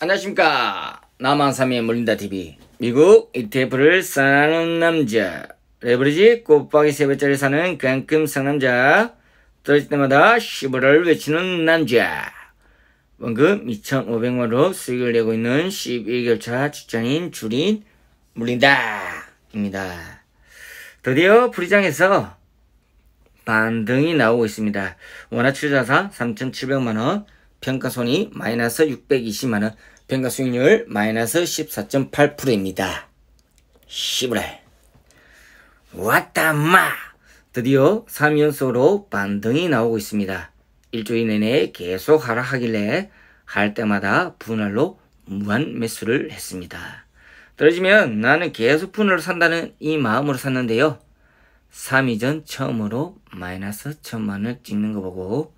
안녕하십니까 남한삼위에 몰린다 TV 미국 ETF를 사는 남자 레버리지 곱하기 3배짜리 사는 그만큼 상남자 떨어질 때마다 15를 외치는 남자 원금 2,500만으로 수익을 내고 있는 11개월차 직장인 줄인 몰린다 입니다 드디어 프리장에서 반등이 나오고 있습니다. 원화 출자사 3,700만원 평가손이 마이너스 620만원, 평가수익률 마이너스 14.8%입니다. 시브레 왔다마! 드디어 3연속으로 반등이 나오고 있습니다. 일주일 내내 계속 하락하길래 할 때마다 분할로 무한 매수를 했습니다. 떨어지면 나는 계속 분할로 산다는 이 마음으로 샀는데요. 3위전 처음으로 마이너스 1 0 0 0만을 찍는 거 보고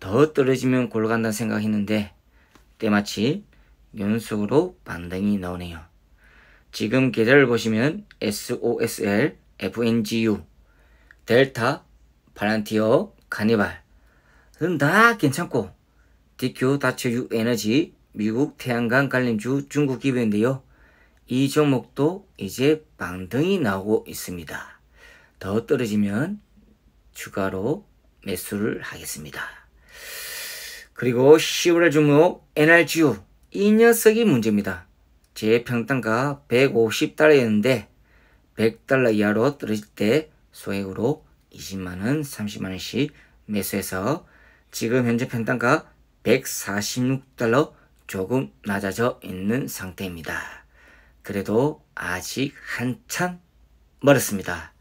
더 떨어지면 골 간다 생각했는데 때마침 연속으로 반등이 나오네요. 지금 계좌를 보시면 SOSL, FNGU, 델타, 파란티어카니발 은다 괜찮고 디큐 다처유 에너지, 미국 태양광 갈림주 중국 기부인데요이 종목도 이제 방등이 나오고 있습니다. 더 떨어지면 추가로 매수를 하겠습니다. 그리고 10월의 주목 NRGU 이 녀석이 문제입니다. 제 평당가 150달러였는데 100달러 이하로 떨어질 때 소액으로 20만원, 30만원씩 매수해서 지금 현재 평당가 146달러 조금 낮아져 있는 상태입니다. 그래도 아직 한참 멀었습니다.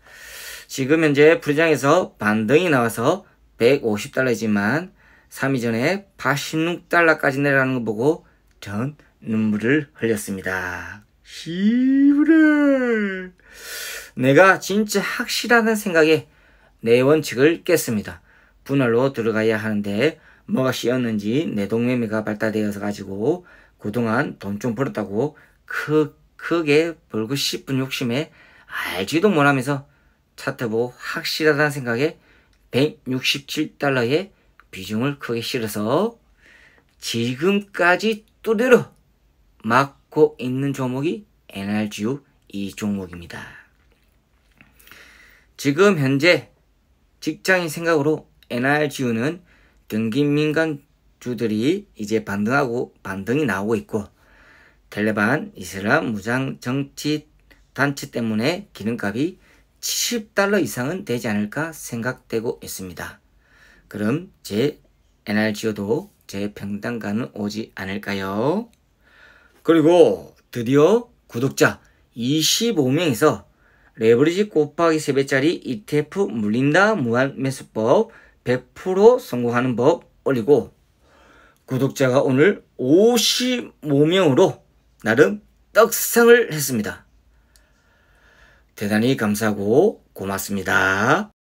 지금 현재 불장에서 반등이 나와서 150달러지만 이 3일 전에 86달러까지 내라는거 보고 전 눈물을 흘렸습니다. 시부레 내가 진짜 확실하다는 생각에 내 원칙을 깼습니다. 분할로 들어가야 하는데 뭐가 씌었는지 내 동매매가 발달되어서 가지고 그동안 돈 좀 벌었다고 크, 크게 벌고 싶은 욕심에 알지도 못하면서 차트보 확실하다는 생각에 167달러의 비중을 크게 실어서 지금까지 또드려 막고 있는 종목이 NRGU 이 종목입니다. 지금 현재 직장인 생각으로 NRGU는 등기 민간주들이 이제 반등하고 반등이 나오고 있고 텔레반 이슬람 무장 정치 단체 때문에 기름값이 70달러 이상은 되지 않을까 생각되고 있습니다. 그럼 제 NRGO도 제평당가는 오지 않을까요? 그리고 드디어 구독자 25명에서 레버리지 곱하기 3배짜리 ETF 물린다 무한 매수법 100% 성공하는 법 올리고 구독자가 오늘 55명으로 나름 떡상을 했습니다. 대단히 감사하고 고맙습니다.